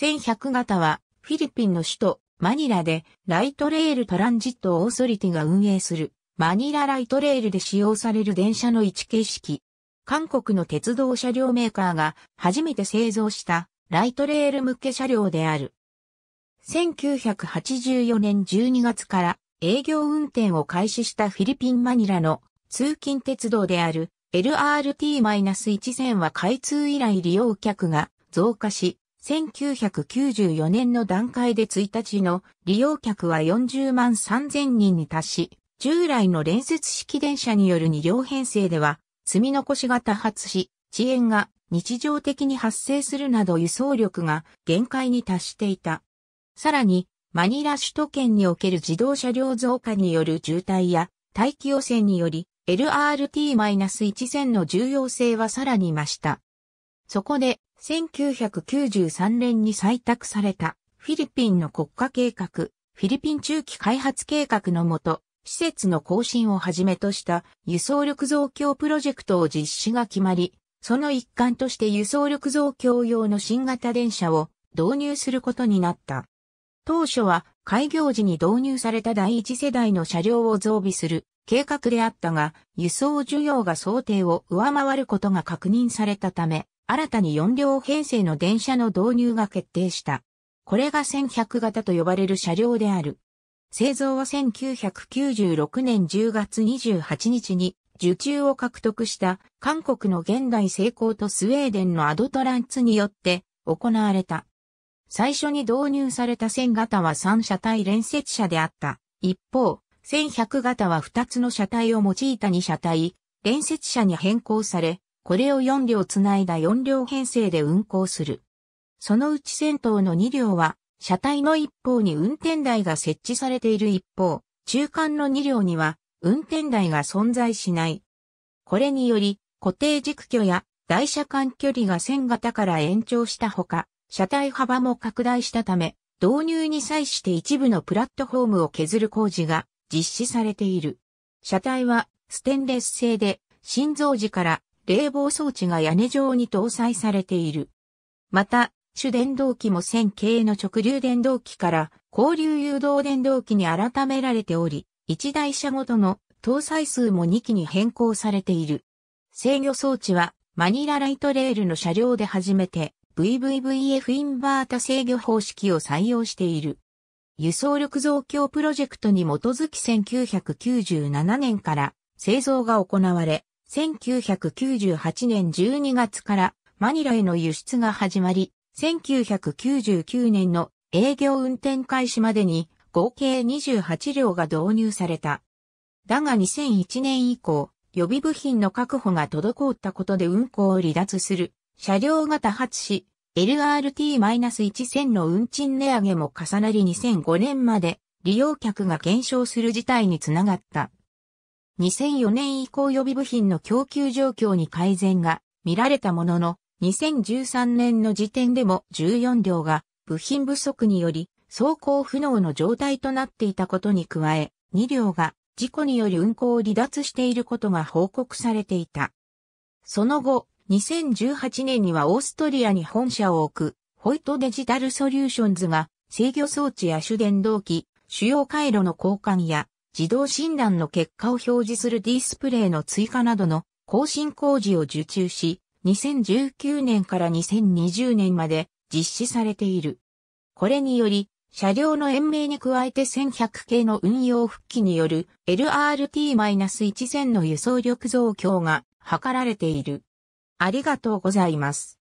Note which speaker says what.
Speaker 1: 1100型はフィリピンの首都マニラでライトレールトランジットオーソリティが運営するマニラライトレールで使用される電車の一形式。韓国の鉄道車両メーカーが初めて製造したライトレール向け車両である。1984年12月から営業運転を開始したフィリピンマニラの通勤鉄道である LRT-1 0は開通以来利用客が増加し、1994年の段階で1日の利用客は40万3000人に達し、従来の連接式電車による2両編成では、積み残しが多発し、遅延が日常的に発生するなど輸送力が限界に達していた。さらに、マニラ首都圏における自動車両増加による渋滞や、大気汚染により、LRT-1000 の重要性はさらに増した。そこで、1993年に採択されたフィリピンの国家計画、フィリピン中期開発計画のもと、施設の更新をはじめとした輸送力増強プロジェクトを実施が決まり、その一環として輸送力増強用の新型電車を導入することになった。当初は開業時に導入された第一世代の車両を増備する計画であったが、輸送需要が想定を上回ることが確認されたため、新たに4両編成の電車の導入が決定した。これが1100型と呼ばれる車両である。製造は1996年10月28日に受注を獲得した韓国の現代成功とスウェーデンのアドトランツによって行われた。最初に導入された1000型は3車体連接車であった。一方、1100型は2つの車体を用いた2車体、連接車に変更され、これを4両つないだ4両編成で運行する。そのうち先頭の2両は、車体の一方に運転台が設置されている一方、中間の2両には、運転台が存在しない。これにより、固定軸距や台車間距離が線型から延長したほか、車体幅も拡大したため、導入に際して一部のプラットフォームを削る工事が実施されている。車体はステンレス製で、心臓時から冷房装置が屋根上に搭載されている。また、主電動機も線形の直流電動機から交流誘導電動機に改められており、1台車ごとの搭載数も2機に変更されている。制御装置はマニラライトレールの車両で初めて VVVF インバータ制御方式を採用している。輸送力増強プロジェクトに基づき1997年から製造が行われ、1998年12月からマニラへの輸出が始まり、1999年の営業運転開始までに合計28両が導入された。だが2001年以降、予備部品の確保が滞ったことで運行を離脱する車両が多発し、LRT-1000 の運賃値上げも重なり2005年まで利用客が減少する事態につながった。2004年以降予備部品の供給状況に改善が見られたものの、2013年の時点でも14両が部品不足により走行不能の状態となっていたことに加え、2両が事故により運行を離脱していることが報告されていた。その後、2018年にはオーストリアに本社を置く、ホイトデジタルソリューションズが制御装置や主電動機、主要回路の交換や自動診断の結果を表示するディスプレイの追加などの更新工事を受注し、2019年から2020年まで実施されている。これにより、車両の延命に加えて1100系の運用復帰による LRT-1000 の輸送力増強が図られている。ありがとうございます。